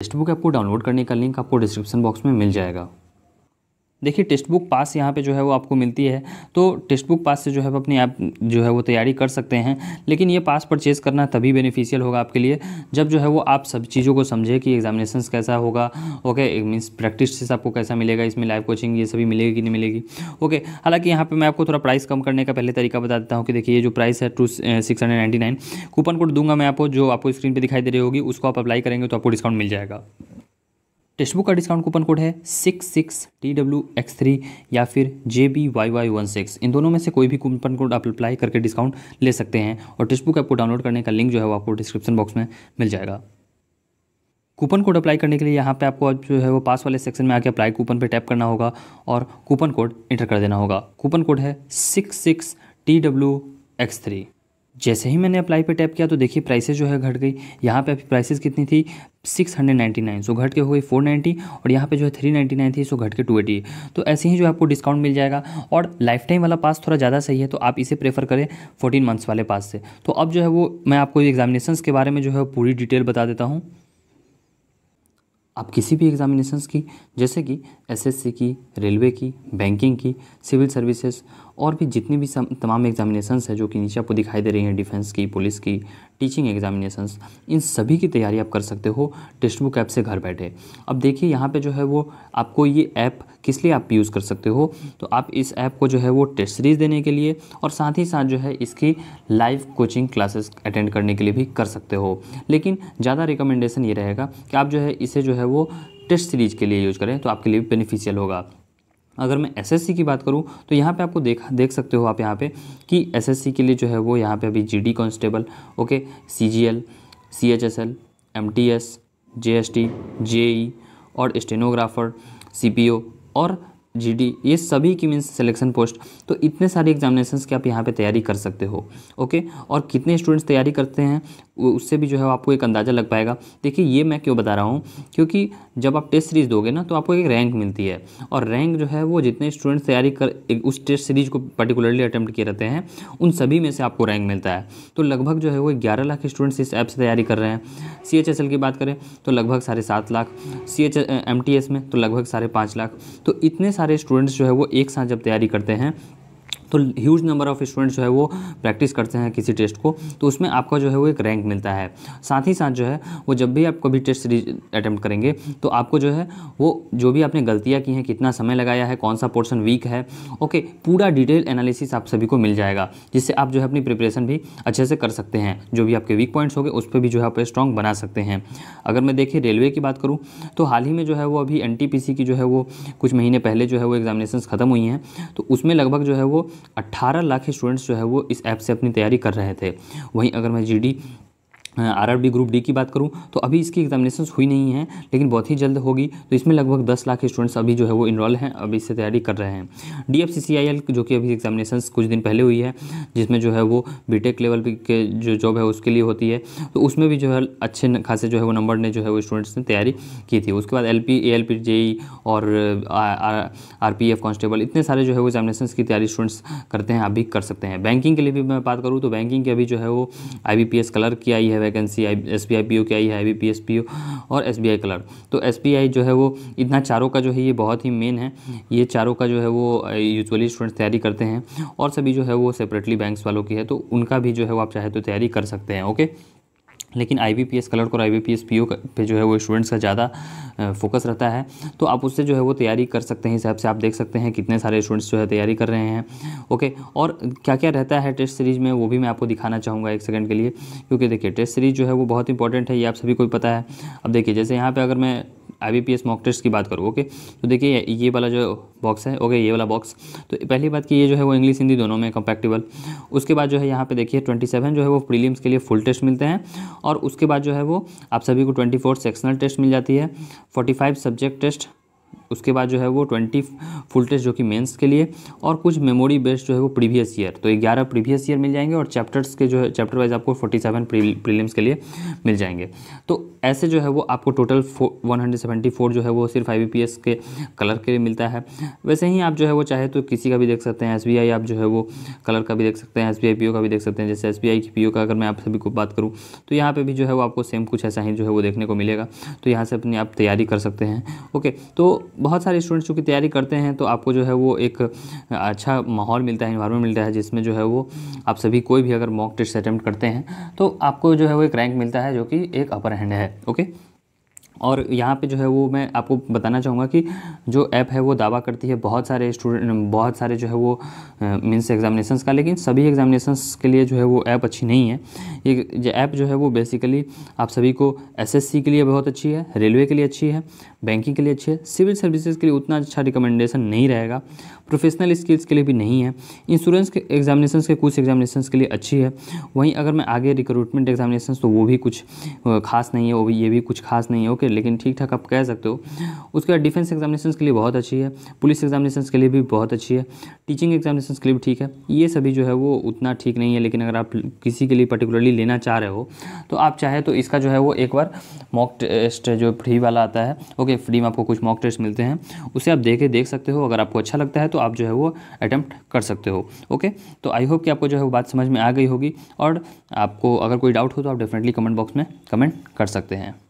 text textbook app को download करने का लिंक आपको डिस्क्रिप्शन बॉक्स में मिल जाएगा देखिए टेक्स्ट बुक पास यहाँ पे जो है वो आपको मिलती है तो टेक्स्ट बुक पास से जो है वो अपनी आप जो है वो तैयारी कर सकते हैं लेकिन ये पास परचेज़ करना तभी बेनिफिशियल होगा आपके लिए जब जो है वो आप सब चीज़ों को समझे कि एग्जामिनेशन कैसा होगा ओके मीन्स प्रैक्टिस से आपको कैसा मिलेगा इसमें लाइव कोचिंग ये सभी मिलेगी कि नहीं मिलेगी ओके हालाँकि यहाँ पर मैं आपको थोड़ा प्राइस कम करने का पहले तरीका बता देता हूँ कि देखिए ये जो प्राइस है two six hundred ninety nine coupon code दूंगा मैं आपको जो आपको स्क्रीन पर दिखाई दे रही होगी उसको आप अप्लाई करेंगे तो आपको डिस्काउंट मिल जाएगा टेक्स्ट बुक का डिस्काउंट कूपन कोड है six six T W X three या फिर J B Y Y one six इन दोनों में से कोई भी कूपन कोड आप अप्लाई करके डिस्काउंट ले सकते हैं और टेक्स्ट बुक ऐप को डाउनलोड करने का लिंक जो है वो आपको डिस्क्रिप्शन बॉक्स में मिल जाएगा कूपन कोड अप्लाई करने के लिए यहाँ पे आपको जो है वो पास वाले सेक्शन में आके अप्लाई कूपन पे टैप करना होगा और कूपन कोड इंटर कर देना होगा कूपन कोड है six six T W X three जैसे ही मैंने अप्लाई पे टैप किया तो देखिए प्राइसेस जो है घट गई यहाँ पे अभी प्राइसेस कितनी थी सिक्स हंड्रेड नाइन्टी नाइन सो घट के हो गई फोर नाइन्टी और यहाँ पे जो है थ्री नाइन्टी नाइन थी सो घट के टू एटी तो ऐसे ही जो आपको डिस्काउंट मिल जाएगा और लाइफ टाइम वाला पास थोड़ा ज़्यादा सही है तो आप इसे प्रेफर करें फोर्टीन मंथ्स वाले पास से तो अब जो है वो मैं आपको एग्जामिनेशन के बारे में जो है पूरी डिटेल बता देता हूँ आप किसी भी एग्जामिनेशन की जैसे कि एस की रेलवे की बैंकिंग की सिविल सर्विसेज और भी जितनी भी तमाम एग्जामिनेशंस है जो कि नीचे आपको दिखाई दे रही हैं डिफेंस की पुलिस की टीचिंग एग्जामिनेशंस इन सभी की तैयारी आप कर सकते हो टेक्स्ट बुक ऐप से घर बैठे अब देखिए यहाँ पे जो है वो आपको ये ऐप किस लिए आप यूज़ कर सकते हो तो आप इस ऐप को जो है वो टेस्ट सीरीज़ देने के लिए और साथ ही साथ जो है इसकी लाइव कोचिंग क्लासेस अटेंड करने के लिए भी कर सकते हो लेकिन ज़्यादा रिकमेंडेशन ये रहेगा कि आप जो है इसे जो है वो टेस्ट सीरीज के लिए यूज़ करें तो आपके लिए बेनिफिशियल होगा अगर मैं एसएससी की बात करूँ तो यहाँ पे आपको देख देख सकते हो आप यहाँ पे कि एसएससी के लिए जो है वो यहाँ पे अभी GD constable okay CGL CHSL MTS GST JE और स्टेनोग्राफर सीपीओ और जीडी ये सभी की मीन्स सिलेक्शन पोस्ट तो इतने सारे एग्जामिनेशंस की आप यहाँ पे तैयारी कर सकते हो ओके और कितने स्टूडेंट्स तैयारी करते हैं उससे भी जो है आपको एक अंदाज़ा लग पाएगा देखिए ये मैं क्यों बता रहा हूँ क्योंकि जब आप टेस्ट सीरीज़ दोगे ना तो आपको एक रैंक मिलती है और रैंक जो है वो जितने स्टूडेंट्स तैयारी कर उस टेस्ट सीरीज़ को पर्टिकुलरली अटैम्प्ट किए रहते हैं उन सभी में से आपको रैंक मिलता है तो लगभग जो है वो ग्यारह लाख स्टूडेंट्स इस ऐप से तैयारी कर रहे हैं सी की बात करें तो लगभग साढ़े सात लाख सी एच में तो लगभग साढ़े पाँच लाख तो इतने सारे स्टूडेंट्स जो है वो एक साथ जब तैयारी करते हैं तो ह्यूज नंबर ऑफ स्टूडेंट्स जो है वो प्रैक्टिस करते हैं किसी टेस्ट को तो उसमें आपका जो है वो एक रैंक मिलता है साथ ही साथ जो है वो जब भी आप कभी टेस्ट सीरीज अटैम्प्ट करेंगे तो आपको जो है वो जो भी आपने गलतियाँ की हैं कितना समय लगाया है कौन सा पोर्सन वीक है ओके पूरा डिटेल एनालिसिस आप सभी को मिल जाएगा जिससे आप जो है अपनी प्रिपरेशन भी अच्छे से कर सकते हैं जो भी आपके वीक पॉइंट्स होंगे उस पर भी जो है आप स्ट्रॉन्ग बना सकते हैं अगर मैं देखिए रेलवे की बात करूँ तो हाल ही में जो है वो अभी एन की जो है वो कुछ महीने पहले जो है वो एग्जामिनेशन ख़त्म हुई हैं तो उसमें लगभग जो है वो अट्ठारह लाख स्टूडेंट्स जो है वो इस ऐप से अपनी तैयारी कर रहे थे वहीं अगर मैं जी आरआरबी ग्रुप डी की बात करूँ तो अभी इसकी एग्जामिनेशन हुई नहीं है लेकिन बहुत ही जल्द होगी तो इसमें लगभग दस लाख स्टूडेंट्स अभी जो है वो इनरोल हैं अभी इससे तैयारी कर रहे हैं D F C C I L जो कि अभी एग्जामिनेशन कुछ दिन पहले हुई है जिसमें जो है वो बीटेक लेवल के जो जॉब है उसके लिए होती है तो उसमें भी जो है अच्छे खासे जो है वो नंबर ने जो है वो स्टूडेंट्स ने तैयारी की थी उसके बाद L P A L P JE और आर पी एफ कॉन्स्टेबल इतने सारे जो है वो एग्जामिनेशन की तैयारी स्टूडेंट्स करते हैं अभी कर सकते हैं बैंकिंग के लिए भी मैं बात करूँ तो बैंकिंग की अभी जो है वो I B P S clerk की आई है vacancy S B I P O की आई है I B P S P O और एस बी आई क्लर्क तो एस बी आई जो है वो इतना चारों का जो है ये बहुत ही मेन है ये चारों का जो है वो यूजली स्टूडेंट्स तैयारी करते हैं और सभी जो है वो सेपरेटली बैंक्स वालों की है तो उनका भी जो है वो आप चाहे तो तैयारी कर सकते हैं ओके लेकिन I B P S clerk और I B P S P O पे जो है वो स्टूडेंट्स का ज़्यादा फोकस रहता है तो आप उससे जो है वो तैयारी कर सकते हैं हिसाब से आप देख सकते हैं कितने सारे स्टूडेंट्स जो है तैयारी कर रहे हैं ओके और क्या क्या रहता है टेस्ट सीरीज़ में वो भी मैं आपको दिखाना चाहूँगा एक सेकंड के लिए क्योंकि देखिए टेस्ट सीरीज़ जो है वो बहुत इंपॉर्टेंट है ये आप सभी को पता है अब देखिए जैसे यहाँ पर अगर मैं आई बी मॉक टेस्ट की बात करूँ ओके तो देखिए ये वाला जो बॉक्स है ओके ये वाला बॉक्स तो पहली बात कि ये जो है वो इंग्लिश हिंदी दोनों में कंपेक्टेबल उसके बाद जो है यहाँ पे देखिए 27 जो है वो प्रीलिम्स के लिए फुल टेस्ट मिलते हैं और उसके बाद जो है वो आप सभी को ट्वेंटी सेक्शनल टेस्ट मिल जाती है फोर्टी सब्जेक्ट टेस्ट उसके बाद जो है वो ट्वेंटी फुल टेस्ट जो कि मेंस के लिए और कुछ मेमोरी बेस्ड जो है वो प्रीवियस ईयर तो ग्यारह प्रीवियस ईयर मिल जाएंगे और चैप्टर्स के जो है चैप्टर वाइज आपको फोर्टी सेवन प्रीलियम्स के लिए मिल जाएंगे तो ऐसे जो है वो आपको total one hundred seventy four जो है वो सिर्फ आई के कलर के लिए मिलता है वैसे ही आप जो है वो चाहे तो किसी का भी देख सकते हैं एस आप जो है वो कलर का भी देख सकते हैं एस बी का भी देख सकते हैं जैसे एस की पी का अगर मैं आप सभी को बात करूँ तो यहाँ पर भी जो है वो आपको सेम कुछ ऐसा ही जो है वो देखने को मिलेगा तो यहाँ से अपनी आप तैयारी कर सकते हैं ओके तो बहुत सारे स्टूडेंट्स चूँकि तैयारी करते हैं तो आपको जो है वो एक अच्छा माहौल मिलता है इन्वायरमेंट मिलता है जिसमें जो है वो आप सभी कोई भी अगर मॉक टेस्ट अटैम्प्ट करते हैं तो आपको जो है वो एक रैंक मिलता है जो कि एक अपर हैंड है ओके और यहाँ पे जो है वो मैं आपको बताना चाहूँगा कि जो ऐप है वो दावा करती है बहुत सारे स्टूडेंट बहुत सारे जो है वो मीन्स एग्जामिनेशंस का लेकिन सभी एग्जामिनेशंस के लिए जो है वो ऐप अच्छी नहीं है ये ऐप जो है वो बेसिकली आप सभी को एसएससी के लिए बहुत अच्छी है रेलवे के लिए अच्छी है बैंकिंग के लिए अच्छी है सिविल सर्विसेज के लिए उतना अच्छा रिकमेंडेशन नहीं रहेगा प्रोफेशनल स्किल्स के लिए भी नहीं है इंश्योरेंस के एग्जामिनेशन के कुछ एग्जामिनेशन के लिए अच्छी है वहीं अगर मैं आगे रिक्रूटमेंट एग्जामिनेशन तो वो भी कुछ खास नहीं है वो भी ये भी कुछ खास नहीं है ओके सकते लेकिन ठीक ठाक आप कह सकते हो उसके बाद डिफेंस एग्जामिनेशन के लिए बहुत अच्छी है पुलिस एग्जामिनेशन के लिए भी बहुत अच्छी है टीचिंग एग्जामिनेशन के लिए भी ठीक है ये सभी जो है वो उतना ठीक नहीं है लेकिन अगर आप किसी के लिए पर्टिकुलरली लेना चाह रहे हो तो आप चाहे तो इसका जो है वो एक बार मॉक टेस्ट जो फ्री वाला आता है ओके फ्री में आपको कुछ मॉक टेस्ट मिलते हैं उसे आप देखे देख सकते हो अगर आपको अच्छा लगता है तो आप जो है वो अटैम्प्ट कर सकते हो ओके तो आई होप कि आपको जो है वो बात समझ में आ गई होगी और आपको अगर कोई डाउट हो तो आप डेफिनेटली कमेंट बॉक्स में कमेंट कर सकते हैं